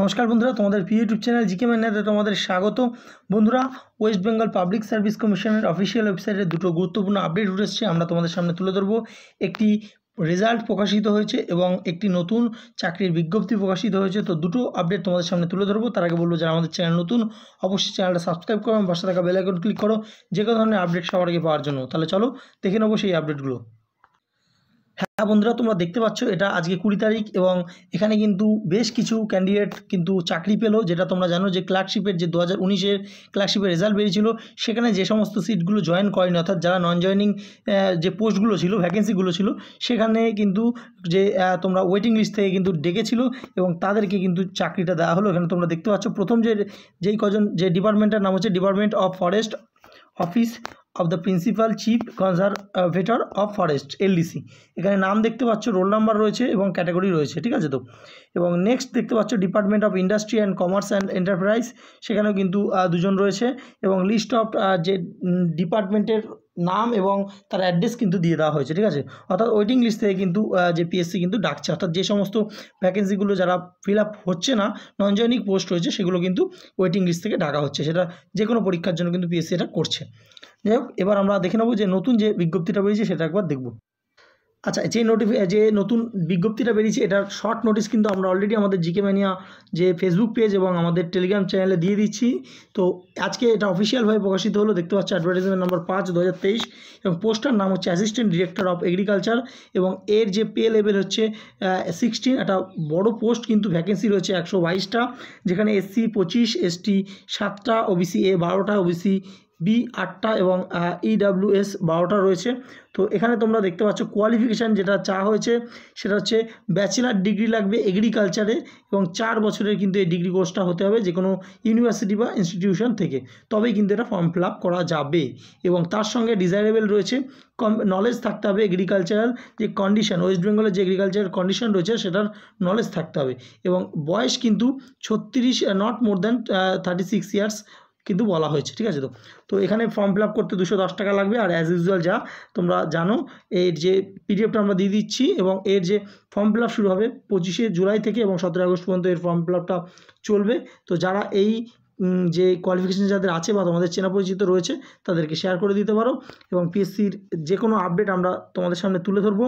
নমস্কার বন্ধুরা তোমাদের প্রিয় ইউটিউব চ্যানেল জিকে ম্যানাতে তোমাদের স্বাগত বন্ধুরা ওয়েস্ট বেঙ্গল পাবলিক সার্ভিস কমিশনের অফিসিয়াল ওয়েবসাইটে দুটো গুরুত্বপূর্ণ আপডেট উঠেছে আমরা তোমাদের সামনে তুলে ধরবো একটি রেজাল্ট প্রকাশিত হয়েছে এবং একটি নতুন চাকরির বিজ্ঞপ্তি প্রকাশিত হয়েছে তো দুটো আপডেট তোমাদের সামনে তুলে ধরবো তার আগে বলবো যারা আমাদের চ্যানেল নতুন অবশ্যই চ্যানেলটা সাবস্ক্রাইব করো এবং পাশে থাকা বেলাইকন ক্লিক করো যে কোনো ধরনের আপডেট সবার আগে পাওয়ার জন্য তাহলে চলো দেখে নেবো সেই আপডেটগুলো হ্যাঁ বন্ধুরা তোমরা দেখতে পাচ্ছ এটা আজকে কুড়ি তারিখ এবং এখানে কিন্তু বেশ কিছু ক্যান্ডিডেট কিন্তু চাকরি পেলো যেটা তোমরা জানো যে ক্লার্কশিপের যে দু হাজার উনিশের ক্লার্কশিপের রেজাল্ট বেরিয়েছিল সেখানে যে সমস্ত সিটগুলো জয়েন করেনি অর্থাৎ যারা নন জয়েনিং যে পোস্টগুলো ছিল ভ্যাকেন্সিগুলো ছিল সেখানে কিন্তু যে তোমরা ওয়েটিং লিস্ট থেকে কিন্তু ডেকেছিল এবং তাদেরকে কিন্তু চাকরিটা দেওয়া হলো এখানে তোমরা দেখতে পাচ্ছ প্রথম যে যেই কজন যে ডিপার্টমেন্টের নাম হচ্ছে department of forest office of the principal chief conservator of forest LDC এখানে নাম দেখতে পাচ্ছ রোল নাম্বার রয়েছে এবং ক্যাটাগরি রয়েছে ঠিক আছে তো এবং নেক্সট দেখতে পাচ্ছ department of industry and commerce and enterprise সেখানেও কিন্তু দুজন রয়েছে এবং লিস্ট অফ যে ডিপার্টমেন্টের নাম এবং তার অ্যাড্রেস কিন্তু দিয়ে দেওয়া হয়েছে ঠিক আছে অর্থাৎ ওয়েটিং লিস্ট থেকে কিন্তু যে পিএসসি কিন্তু ডাকছে অর্থাৎ যে সমস্ত ভ্যাকেন্সিগুলো যারা ফিল আপ হচ্ছে না নন জয়নিক পোস্ট রয়েছে সেগুলো কিন্তু ওয়েটিং লিস্ট থেকে ডাকা হচ্ছে সেটা যে কোনো পরীক্ষার জন্য কিন্তু পিএসসি এটা করছে যাই হোক এবার আমরা দেখে নেবো যে নতুন যে বিজ্ঞপ্তিটা বেরিয়েছে সেটা একবার দেখব আচ্ছা যে নোটিফি যে নতুন বিজ্ঞপ্তিটা বেরিয়েছে এটার শর্ট নোটিস কিন্তু আমরা অলরেডি আমাদের জিকে ম্যানিয়া যে ফেসবুক পেজ এবং আমাদের টেলিগ্রাম চ্যানেলে দিয়ে দিচ্ছি তো আজকে এটা অফিসিয়ালভাবে প্রকাশিত হলো দেখতে পাচ্ছি অ্যাডভার্টাইজমেন্ট নম্বর পাঁচ দু এবং পোস্টার নাম হচ্ছে অ্যাসিস্ট্যান্ট ডিরেক্টর অফ এগ্রিকালচার এবং এর যে পে লেভেল হচ্ছে সিক্সটিন একটা বড় পোস্ট কিন্তু ভ্যাকেন্সি রয়েছে একশো বাইশটা যেখানে এসসি পঁচিশ এসটি সাতটা ওবিসি এ বারোটা ওবিসি বি আটটা এবং ইডাব্লিউএস e বারোটা রয়েছে তো এখানে তোমরা দেখতে পাচ্ছ কোয়ালিফিকেশান যেটা চা হয়েছে সেটা হচ্ছে ব্যাচেলার ডিগ্রি লাগবে এগ্রিকালচারে এবং চার বছরের কিন্তু এই ডিগ্রি কোর্সটা হতে হবে যে কোনো ইউনিভার্সিটি বা ইনস্টিটিউশন থেকে তবেই কিন্তু এটা ফর্ম ফিল করা যাবে এবং তার সঙ্গে ডিজায়ারেবল রয়েছে কম নলেজ থাকতে হবে এগ্রিকালচারাল যে কন্ডিশন ওয়েস্ট বেঙ্গলের যে এগ্রিকালচারাল কন্ডিশন রয়েছে সেটার নলেজ থাকতে হবে এবং বয়স কিন্তু ছত্রিশ not more than thirty six years কিন্তু বলা হয়েছে ঠিক আছে তো তো এখানে ফর্ম ফিল করতে দুশো দশ টাকা লাগবে আর অ্যাজ ইউজুয়াল যা তোমরা জানো এর যে পিডিএফটা আমরা দিয়ে দিচ্ছি এবং এর যে ফর্ম ফিল শুরু হবে পঁচিশে জুলাই থেকে এবং সতেরো আগস্ট পর্যন্ত এর ফর্ম ফিল চলবে তো যারা এই যে কোয়ালিফিকেশান যাদের আছে বা তোমাদের চেনা পরিচিত রয়েছে তাদেরকে শেয়ার করে দিতে পারো এবং পিএসসির যে কোনো আপডেট আমরা তোমাদের সামনে তুলে ধরবো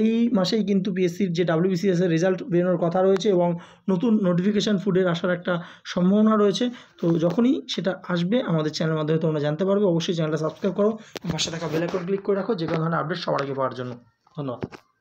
এই মাসেই কিন্তু পিএসসির যে ডাব্লিউবিসিএসের রেজাল্ট বেরোনোর কথা রয়েছে এবং নতুন নোটিফিকেশান ফুডের আসার একটা সম্ভাবনা রয়েছে তো যখনই সেটা আসবে আমাদের চ্যানেলের মাধ্যমে তোমরা জানতে পারবে অবশ্যই চ্যানেলটা সাবস্ক্রাইব করো পাশে থাকা বেলাকন ক্লিক করে রাখো যে কোনো ধরনের আপডেট সবার আগে পাওয়ার জন্য ধন্যবাদ